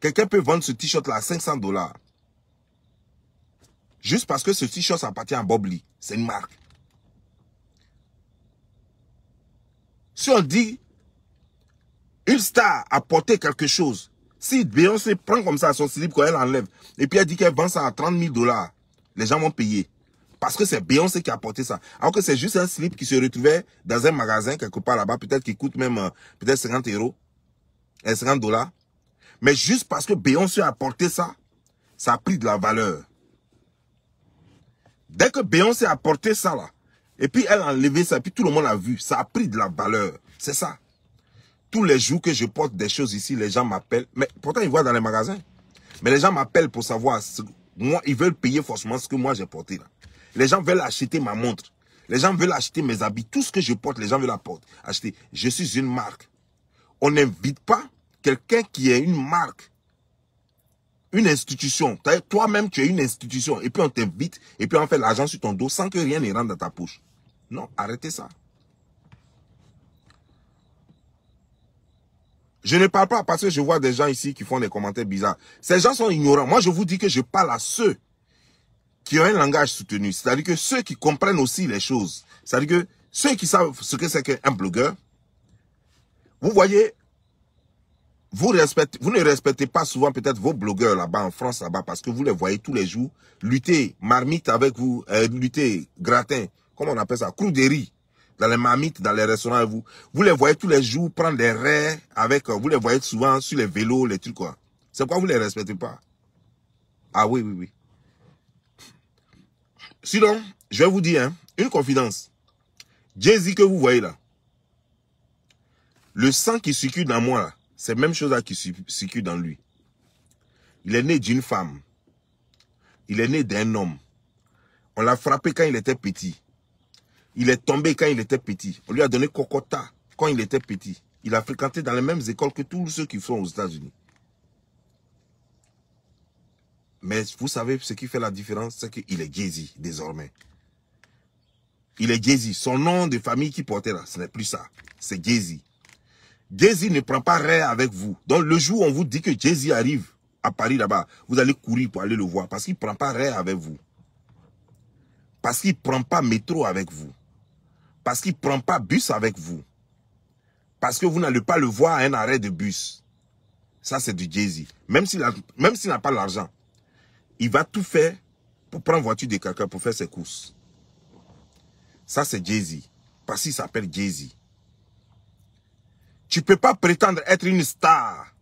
Quelqu'un peut vendre ce t-shirt là à 500 dollars. Juste parce que ce t-shirt ça appartient à Bob Lee. C'est une marque. Si on dit, une star a porté quelque chose, si Beyoncé prend comme ça son slip qu'elle enlève, et puis elle dit qu'elle vend ça à 30 000 dollars, les gens vont payer. Parce que c'est Beyoncé qui a porté ça. Alors que c'est juste un slip qui se retrouvait dans un magasin quelque part là-bas, peut-être qui coûte même euh, peut-être 50 euros, 50 euh, dollars. Mais juste parce que Beyoncé a porté ça, ça a pris de la valeur. Dès que Beyoncé a porté ça là, et puis elle a enlevé ça, et puis tout le monde a vu. Ça a pris de la valeur. C'est ça. Tous les jours que je porte des choses ici, les gens m'appellent. Mais pourtant, ils voient dans les magasins. Mais les gens m'appellent pour savoir. Moi, ils veulent payer forcément ce que moi j'ai porté là. Les gens veulent acheter ma montre. Les gens veulent acheter mes habits. Tout ce que je porte, les gens veulent Acheter. Je suis une marque. On n'invite pas quelqu'un qui est une marque une institution. Toi-même, tu es une institution. Et puis on t'invite, et puis on fait l'argent sur ton dos sans que rien ne rentre dans ta poche. Non, arrêtez ça. Je ne parle pas parce que je vois des gens ici qui font des commentaires bizarres. Ces gens sont ignorants. Moi, je vous dis que je parle à ceux qui ont un langage soutenu. C'est-à-dire que ceux qui comprennent aussi les choses. C'est-à-dire que ceux qui savent ce que c'est qu'un blogueur. Vous voyez, vous, respectez, vous ne respectez pas souvent peut-être vos blogueurs là-bas en France, là-bas, parce que vous les voyez tous les jours lutter marmite avec vous, euh, lutter gratin, comment on appelle ça, crou de riz, dans les marmites, dans les restaurants avec vous. Vous les voyez tous les jours prendre des rêves avec, euh, vous les voyez souvent sur les vélos, les trucs quoi. C'est pourquoi vous les respectez pas. Ah oui, oui, oui. Sinon, je vais vous dire hein, une confidence. Jay-Z que vous voyez là, le sang qui circule dans moi là, c'est la même chose qui circule dans lui. Il est né d'une femme. Il est né d'un homme. On l'a frappé quand il était petit. Il est tombé quand il était petit. On lui a donné cocotta quand il était petit. Il a fréquenté dans les mêmes écoles que tous ceux qui sont aux États-Unis. Mais vous savez ce qui fait la différence, c'est qu'il est Gezi désormais. Il est Gezi. Son nom de famille qui portait là, ce n'est plus ça. C'est Gezi. Jay-Z ne prend pas rien avec vous. Donc le jour où on vous dit que Jay-Z arrive à Paris là-bas, vous allez courir pour aller le voir parce qu'il ne prend pas rien avec vous. Parce qu'il ne prend pas métro avec vous. Parce qu'il ne prend pas bus avec vous. Parce que vous n'allez pas le voir à un arrêt de bus. Ça, c'est du Jay-Z. Même s'il n'a pas l'argent, il va tout faire pour prendre voiture de quelqu'un pour faire ses courses. Ça, c'est Jay-Z. Parce qu'il s'appelle Jay-Z. Tu peux pas prétendre être une star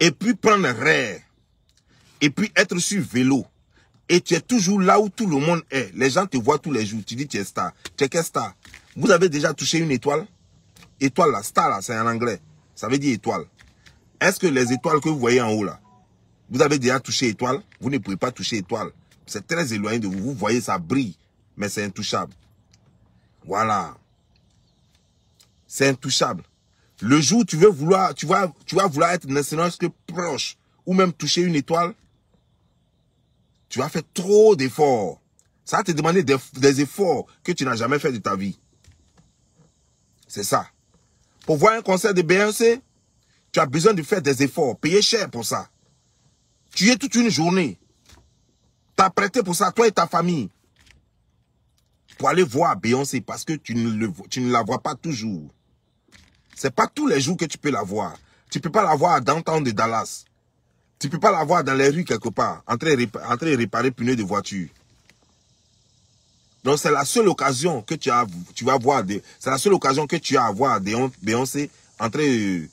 et puis prendre rêve et puis être sur vélo et tu es toujours là où tout le monde est. Les gens te voient tous les jours. Tu dis tu es star. Tu es quelle star Vous avez déjà touché une étoile Étoile là, star là, c'est en anglais. Ça veut dire étoile. Est-ce que les étoiles que vous voyez en haut là, vous avez déjà touché étoile Vous ne pouvez pas toucher étoile. C'est très éloigné de vous. Vous voyez, ça brille, mais c'est intouchable. Voilà c'est intouchable. Le jour où tu veux vouloir, tu vas, tu vas vouloir être national que proche ou même toucher une étoile, tu vas faire trop d'efforts. Ça va te demander des, efforts que tu n'as jamais fait de ta vie. C'est ça. Pour voir un concert de Beyoncé, tu as besoin de faire des efforts, payer cher pour ça. Tu es toute une journée. T'as prêté pour ça, toi et ta famille. Pour aller voir Beyoncé parce que tu ne, tu ne la vois pas toujours. C'est pas tous les jours que tu peux la voir. Tu peux pas la voir dans le temps de Dallas. Tu peux pas la voir dans les rues quelque part, en train, de réparer pneus de voiture. Donc c'est la seule occasion que tu as, tu vas voir, c'est la seule occasion que tu as à voir Beyoncé en train, de,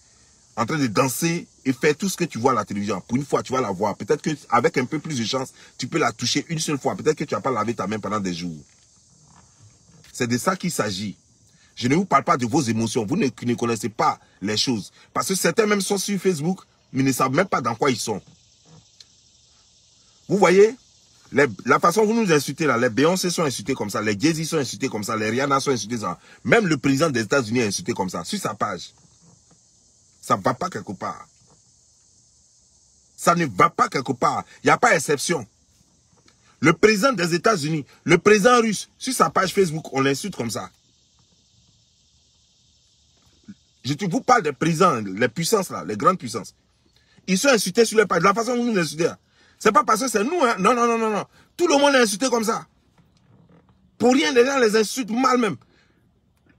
de danser et faire tout ce que tu vois à la télévision. Pour une fois, tu vas la voir. Peut-être que avec un peu plus de chance, tu peux la toucher une seule fois. Peut-être que tu n'as pas lavé ta main pendant des jours. C'est de ça qu'il s'agit. Je ne vous parle pas de vos émotions. Vous ne, connaissez pas les choses. Parce que certains même sont sur Facebook, mais ne savent même pas dans quoi ils sont. Vous voyez la façon dont vous nous insultez là, les Beyoncé sont insultés comme ça, les jay sont insultés comme ça, les Rihanna sont insultés comme ça. Même le président des États-Unis est insulté comme ça, sur sa page. Ça ne va pas quelque part. Ça ne va pas quelque part. Il n'y a pas exception. Le président des États-Unis, le président russe, sur sa page Facebook, on l'insulte comme ça. Je vous parle des présidents, les puissances là, les grandes puissances. Ils sont insultés sur les De La façon dont nous insultez, hein. c'est pas parce que c'est nous, hein. Non, non, non, non, non. Tout le monde est insulté comme ça. Pour rien, les gens les insultent mal même.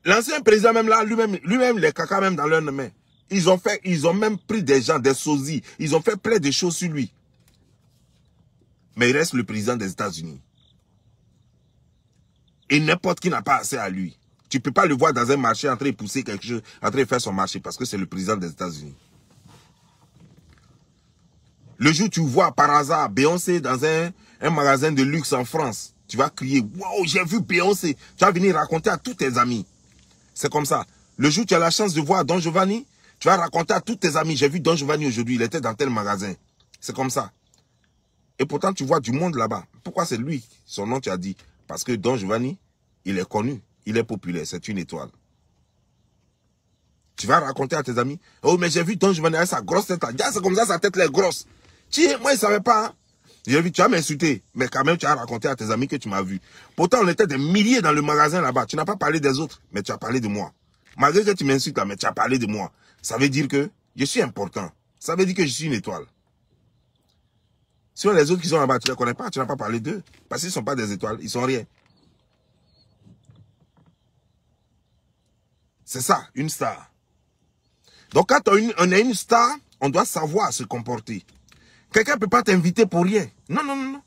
L'ancien président même là, lui-même, lui-même, les caca même dans leurs mains. Ils ont fait, ils ont même pris des gens, des sosies. Ils ont fait plein de choses sur lui. Mais il reste le président des États-Unis. Et n'importe qui n'a pas assez à lui. Tu peux pas le voir dans un marché en train de pousser quelque chose, en faire son marché, parce que c'est le président des États-Unis. Le jour où tu vois par hasard Beyoncé dans un, un magasin de luxe en France, tu vas crier « Wow, j'ai vu Beyoncé !» Tu vas venir raconter à tous tes amis. C'est comme ça. Le jour où tu as la chance de voir Don Giovanni, tu vas raconter à tous tes amis « J'ai vu Don Giovanni aujourd'hui, il était dans tel magasin. » C'est comme ça. Et pourtant, tu vois du monde là-bas. Pourquoi c'est lui Son nom, tu as dit. Parce que Don Giovanni, il est connu. Il est populaire, c'est une étoile. Tu vas raconter à tes amis, oh mais j'ai vu Don Giovanni avec sa grosse tête là. C'est comme ça, sa tête est grosse. Tiens, moi je savais pas. J'ai vu, tu vas m'insulter, mais quand même tu as raconté à tes amis que tu m'as vu. Pourtant on était des milliers dans le magasin là-bas. Tu n'as pas parlé des autres, mais tu as parlé de moi. Malgré que tu m'insultes là, mais tu as parlé de moi. Ça veut dire que je suis important. Ça veut dire que je suis une étoile. Sinon les autres qui sont là-bas, tu ne les connais pas, tu n'as pas parlé d'eux. Parce qu'ils ne sont pas des étoiles, ils sont rien. C'est ça, une star. Donc quand on, est une star, on doit savoir se comporter. Quelqu'un ne peut pas t'inviter pour rien. Non, non, non, non.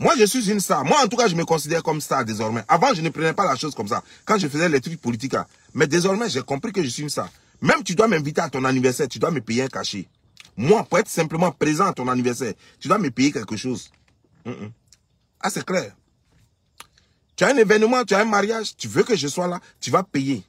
Moi, je suis une star. Moi, en tout cas, je me considère comme star désormais. Avant, je ne prenais pas la chose comme ça. Quand je faisais les trucs politiques. Hein. Mais désormais, j'ai compris que je suis une star. Même tu dois m'inviter à ton anniversaire, tu dois me payer un cachet. Moi, pour être simplement présent à ton anniversaire, tu dois me payer quelque chose. Ah, c'est clair. Tu as un événement, tu as un mariage, tu veux que je sois là, tu vas payer.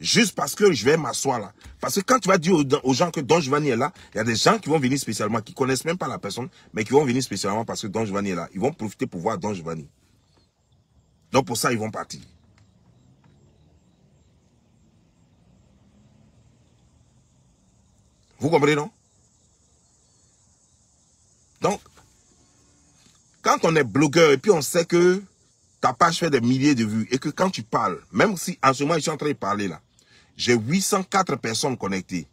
Juste parce que je vais m'asseoir là. Parce que quand tu vas dire aux, gens que Don Giovanni est là, il y a des gens qui vont venir spécialement, qui connaissent même pas la personne, mais qui vont venir spécialement parce que Don Giovanni est là. Ils vont profiter pour voir Don Giovanni. Donc pour ça, ils vont partir. Vous comprenez, non Donc, quand on est blogueur et puis on sait que ta page fait des milliers de vues et que quand tu parles, même si en ce moment je suis en train de parler là, j'ai 804 personnes connectées.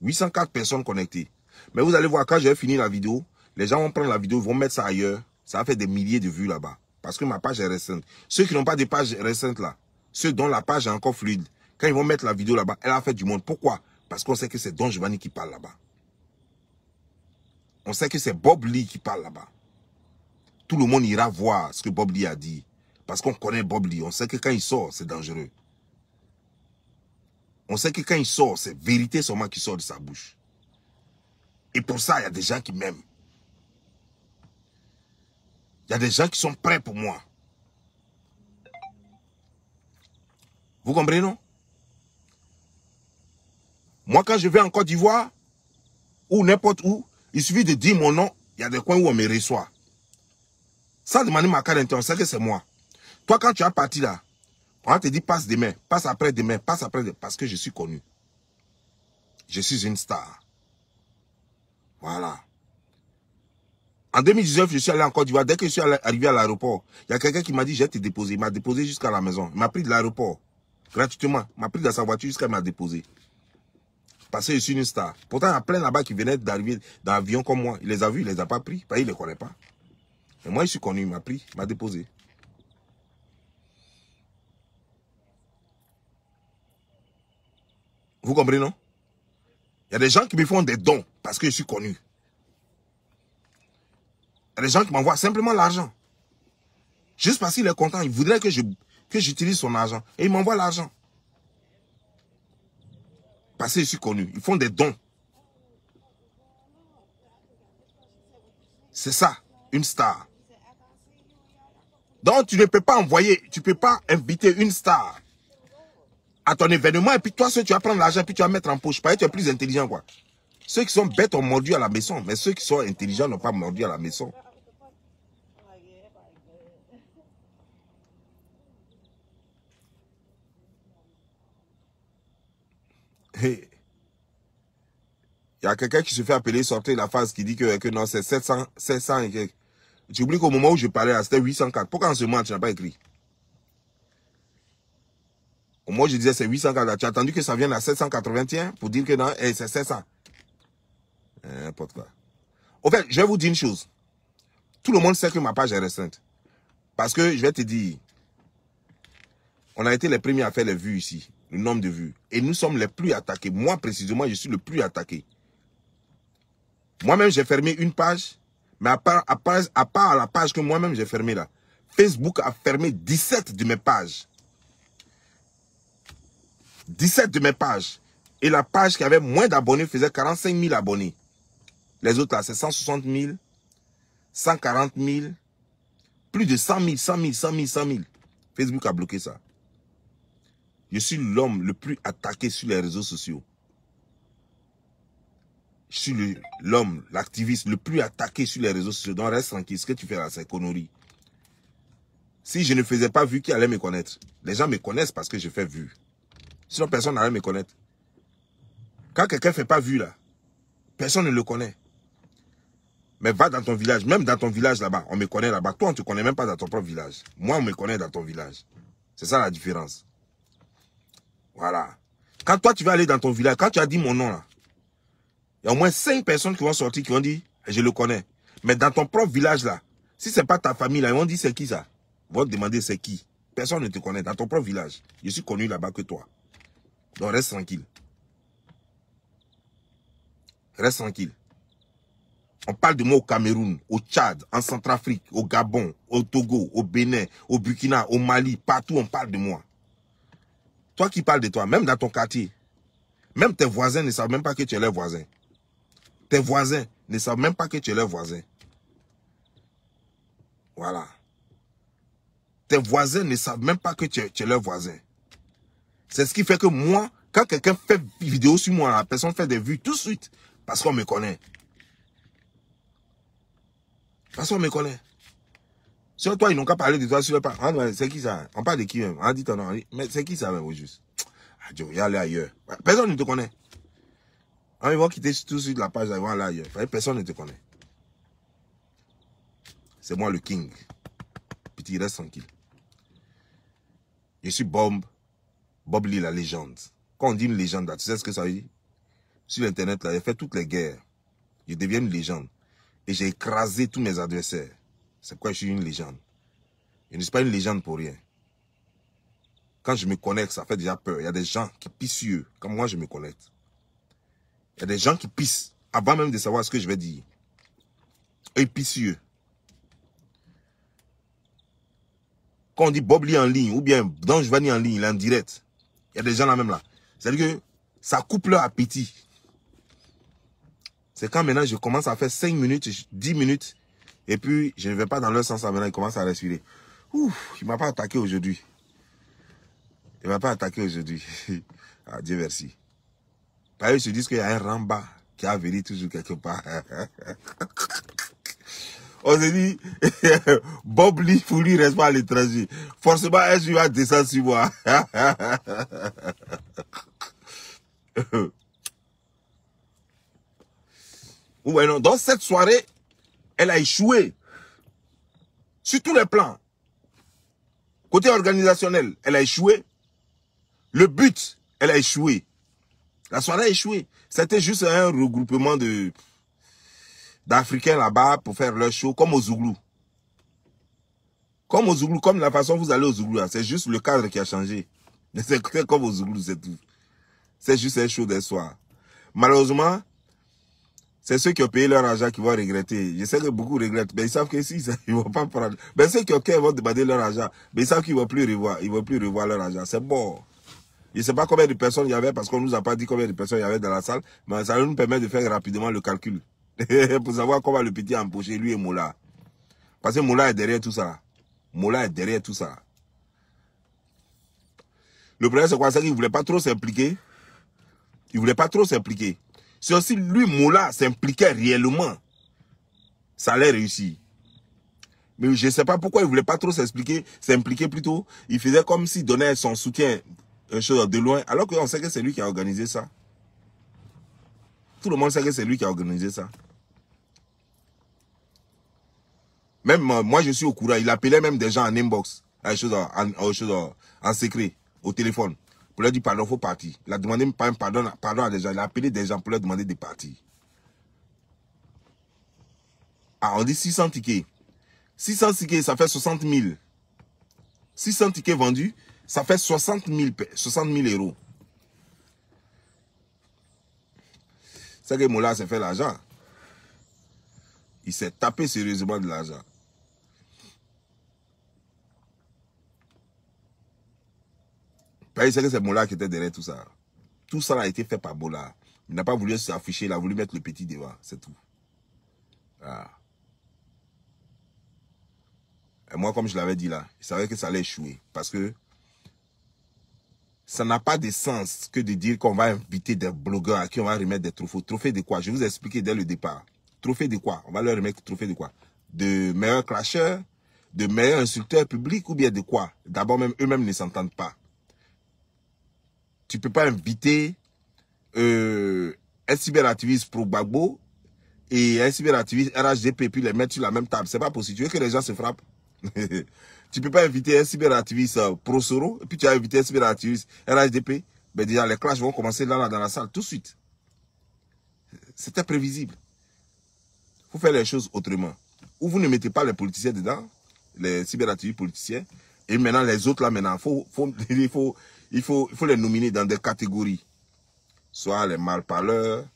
804 personnes connectées. Mais vous allez voir, quand j'ai fini la vidéo, les gens vont prendre la vidéo, vont mettre ça ailleurs. Ça va faire des milliers de vues là-bas. Parce que ma page est récente. Ceux qui n'ont pas de page récente là, ceux dont la page est encore fluide, quand ils vont mettre la vidéo là-bas, elle a fait du monde. Pourquoi Parce qu'on sait que c'est Don Giovanni qui parle là-bas. On sait que c'est Bob Lee qui parle là-bas tout le monde ira voir ce que Bob Lee a dit. Parce qu'on connaît Bob Lee. On sait que quand il sort, c'est dangereux. On sait que quand il sort, c'est vérité seulement qui sort de sa bouche. Et pour ça, il y a des gens qui m'aiment. Il y a des gens qui sont prêts pour moi. Vous comprenez, non Moi, quand je vais en Côte d'Ivoire, ou n'importe où, il suffit de dire mon nom, il y a des coins où on me reçoit. Sans demander ma carte on sait que c'est moi. Toi, quand tu as parti là, on te dit passe demain, passe après demain, passe après demain, parce que je suis connu. Je suis une star. Voilà. En 2019, je suis allé en Côte d'Ivoire. Dès que je suis arrivé à l'aéroport, il y a quelqu'un qui m'a dit, j'ai te déposé. Il m'a déposé jusqu'à la maison. Il m'a pris de l'aéroport. Gratuitement. Il m'a pris dans sa voiture jusqu'à m'a déposé. Parce que je suis une star. Pourtant, il y a plein là-bas qui venaient d'arriver d'avion comme moi. Il les a vus, il les a pas pris. parce ne les connaît pas. Mais moi, je suis connu, il m'a pris, il m'a déposé. Vous comprenez, non Il y a des gens qui me font des dons parce que je suis connu. Il y a des gens qui m'envoient simplement l'argent. Juste parce qu'il est content, il voudrait que que j'utilise son argent. Et il m'envoie l'argent. Parce que je suis connu. Ils font des dons. C'est ça, une star. Donc, tu ne peux pas envoyer, tu ne peux pas inviter une star à ton événement et puis toi, tu vas prendre l'argent puis tu vas mettre en poche. Pareil tu es plus intelligent, quoi. Ceux qui sont bêtes ont mordu à la maison, mais ceux qui sont intelligents n'ont pas mordu à la maison. Il y a quelqu'un qui se fait appeler sortir la face, qui dit que, non, c'est 700, 700 et quelques oublies qu'au moment où je parlais c'était 804. Pourquoi en ce moment tu n'as pas écrit Au moment je disais c'est 804, tu as attendu que ça vienne à 781 pour dire que non, eh, c'est 700. Eh, n'importe quoi. Au fait, je vais vous dire une chose. Tout le monde sait que ma page est restreinte. Parce que je vais te dire, on a été les premiers à faire les vues ici, le nombre de vues. Et nous sommes les plus attaqués. Moi, précisément, je suis le plus attaqué. Moi-même, j'ai fermé une page mais à part, à part, à la page que moi-même j'ai fermée là, Facebook a fermé 17 de mes pages. 17 de mes pages. Et la page qui avait moins d'abonnés faisait 45 000 abonnés. Les autres là, c'est 160 000, 140 000, plus de 100 000, 100 000, 100 000, 100 000. Facebook a bloqué ça. Je suis l'homme le plus attaqué sur les réseaux sociaux je suis l'homme, l'activiste le plus attaqué sur les réseaux sociaux. Donc reste tranquille, ce que tu fais là, c'est connerie. Si je ne faisais pas vu, qui allait me connaître Les gens me connaissent parce que je fais vu. Sinon, personne n'allait me connaître. Quand quelqu'un fait pas vu là, personne ne le connaît. Mais va dans ton village, même dans ton village là-bas, on me connaît là-bas. Toi, on ne te connaît même pas dans ton propre village. Moi, on me connaît dans ton village. C'est ça la différence. Voilà. Quand toi, tu vas aller dans ton village, quand tu as dit mon nom là, il y a au moins cinq personnes qui vont sortir, qui vont dire, eh, je le connais. Mais dans ton propre village là, si n'est pas ta famille là, ils vont dire c'est qui ça? Ils vont te demander c'est qui. Personne ne te connaît. Dans ton propre village, je suis connu là-bas que toi. Donc reste tranquille. Reste tranquille. On parle de moi au Cameroun, au Tchad, en Centrafrique, au Gabon, au Togo, au Bénin, au Burkina, au Mali, partout on parle de moi. Toi qui parles de toi, même dans ton quartier, même tes voisins ne savent même pas que tu es leur voisin. Tes voisins ne savent même pas que tu es leur voisin. Voilà. Tes voisins ne savent même pas que tu es, leur voisin. C'est ce qui fait que moi, quand quelqu'un fait vidéo sur moi, la personne fait des vues tout de suite. Parce qu'on me connaît. Parce qu'on me connaît. Sur toi, ils n'ont qu'à parler de toi sur le pas. Ah, c'est qui ça On parle de qui même On dit ton nom. Mais c'est qui ça même au juste Ah, y aller ailleurs. Personne ne te connaît. Hein, ils vont quitter tout de suite la page, ils là. Personne ne te connaît. C'est moi le king. Petit, reste tranquille. Je suis Bob. Bob Lee, la légende. Quand on dit une légende, tu sais ce que ça veut dire? Sur Internet, j'ai fait toutes les guerres. Je deviens une légende. Et j'ai écrasé tous mes adversaires. C'est pourquoi je suis une légende. Je ne suis pas une légende pour rien. Quand je me connecte, ça fait déjà peur. Il y a des gens qui pissent sur eux. moi, je me connecte. Il y a des gens qui pissent avant même de savoir ce que je vais dire. ils pissent Quand on dit Bob Lee en ligne, ou bien Don Giovanni en ligne, il est en direct. Il y a des gens là même là. C'est-à-dire que ça coupe leur appétit. C'est quand maintenant je commence à faire 5 minutes, 10 minutes, et puis je ne vais pas dans leur sens, maintenant ils commencent à respirer. Ouf, il m'a pas attaqué aujourd'hui. Il m'a pas attaqué aujourd'hui. ah, Dieu merci. Bah, ils se disent qu'il y a un ramba qui a vécu toujours quelque part. On se dit, Bob Lee Fouli reste pas à l'étranger. Forcément, elle, va descendre sur moi. ouais, non. Dans cette soirée, elle a échoué. Sur tous les plans. Côté organisationnel, elle a échoué. Le but, elle a échoué. La soirée a échoué. C'était juste un regroupement de d'Africains là-bas pour faire leur show, comme aux Zouglou. Comme aux Zouglou, comme la façon dont vous allez aux Zouglou. C'est juste le cadre qui a changé. C'est comme aux Zouglou, c'est tout. C'est juste un show des soirs. Malheureusement, c'est ceux qui ont payé leur argent qui vont regretter. Je sais que beaucoup regrettent, mais ils savent que si, ils ne vont pas prendre. Mais ceux qui ont, vont demander leur argent, mais ils savent qu'ils vont plus revoir, ils vont plus revoir leur argent. C'est bon. Je ne sais pas combien de personnes il y avait parce qu'on ne nous a pas dit combien de personnes il y avait dans la salle, mais ça nous permet de faire rapidement le calcul pour savoir comment le petit a empoché lui et Mola. Parce que Mola est derrière tout ça. Mola est derrière tout ça. Le problème, c'est quoi C'est qu'il ne voulait pas trop s'impliquer. Il ne voulait pas trop s'impliquer. Si aussi, lui, Mola, s'impliquait réellement, ça allait réussir. Mais je ne sais pas pourquoi il ne voulait pas trop s'expliquer, s'impliquer plutôt. Il faisait comme s'il donnait son soutien euh, chose de loin, alors qu'on sait que c'est lui qui a organisé ça. Tout le monde sait que c'est lui qui a organisé ça. Même euh, moi, je suis au courant. Il appelait même des gens en inbox, chose, euh, en, secret, au téléphone, pour leur dire pardon, faut partir. Il a demandé pardon, pardon à des gens. Il a appelé des gens pour leur demander de partir. Ah, on dit 600 tickets. 600 tickets, ça fait 60 000. 600 tickets vendus, ça fait 60 000, euros. C'est que Mola s'est fait l'argent. Il s'est tapé sérieusement de l'argent. Ben, il sait que c'est Mola qui était derrière tout ça. Tout ça a été fait par Mola. Il n'a pas voulu s'afficher, il a voulu mettre le petit devant, c'est tout. Ah. Et moi, comme je l'avais dit là, il savait que ça allait échouer. Parce que ça n'a pas de sens que de dire qu'on va inviter des blogueurs à qui on va remettre des trophées. Trophées de quoi Je vous ai dès le départ. Trophées de quoi On va leur remettre trophées de quoi De meilleurs clasheurs, De meilleurs insulteurs publics ou bien de quoi D'abord même eux-mêmes ne s'entendent pas. Tu ne peux pas inviter euh, un cyberactiviste pro bagbo et un cyberactiviste RHDP puis les mettre sur la même table. Ce n'est pas possible. Tu veux que les gens se frappent Tu peux pas inviter un cyberactiviste euh, pro-Soro, et puis tu as invité un cyberactiviste RHDP. Ben, déjà, les clashs vont commencer là, là, dans la salle, tout de suite. C'était prévisible. Il faut faire les choses autrement. Ou vous ne mettez pas les politiciens dedans, les cyberactivistes politiciens, et maintenant les autres là, maintenant, il, faut, il, faut, il faut les nominer dans des catégories. Soit les malparleurs,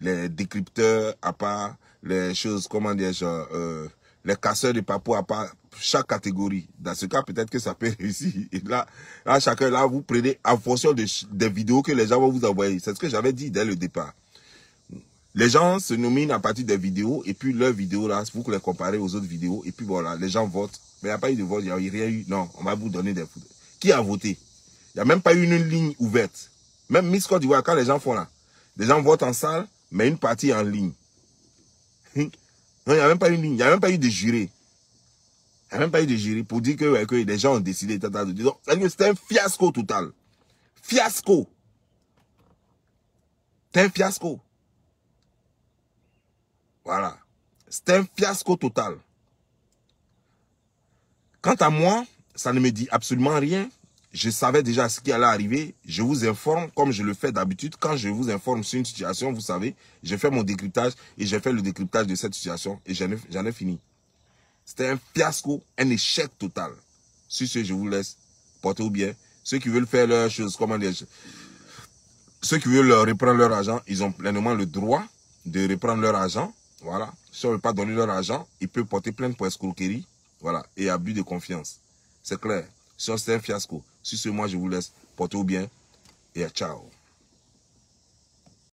les décrypteurs, à part les choses, comment dire, genre, euh, les casseurs de papou à part chaque catégorie. Dans ce cas, peut-être que ça peut réussir. Et là, à chacun, là, vous prenez en fonction des vidéos que les gens vont vous envoyer. C'est ce que j'avais dit dès le départ. Les gens se nominent à partir des vidéos et puis leurs vidéos, là, vous les comparez aux autres vidéos et puis voilà, les gens votent. Mais il n'y a pas eu de vote, il n'y a rien eu. Non, on va vous donner des photos. Qui a voté Il n'y a même pas eu une ligne ouverte. Même Miss Côte d'Ivoire, quand les gens font là, les gens votent en salle, mais une partie en ligne. Non, il n'y a même pas ligne, a même pas eu de jury. Il n'y a même pas eu de juré pour dire que, les gens ont décidé, cest un fiasco total. Fiasco. C'est un fiasco. Voilà. C'est un fiasco total. Quant à moi, ça ne me dit absolument rien je savais déjà ce qui allait arriver. Je vous informe, comme je le fais d'habitude, quand je vous informe sur une situation, vous savez, j'ai fait mon décryptage et j'ai fait le décryptage de cette situation et j'en ai, ai, fini. C'était un fiasco, un échec total. Si ce, je vous laisse. porter au bien. Ceux qui veulent faire leurs choses, comment dire, ceux qui veulent euh, reprendre leur argent, ils ont pleinement le droit de reprendre leur argent. Voilà. Si on ne veut pas donner leur argent, ils peuvent porter plainte pour escroquerie. Voilà. Et abus de confiance. C'est clair. Sur un fiasco. Sur ce, moi, je vous laisse. Portez-vous bien et à ciao.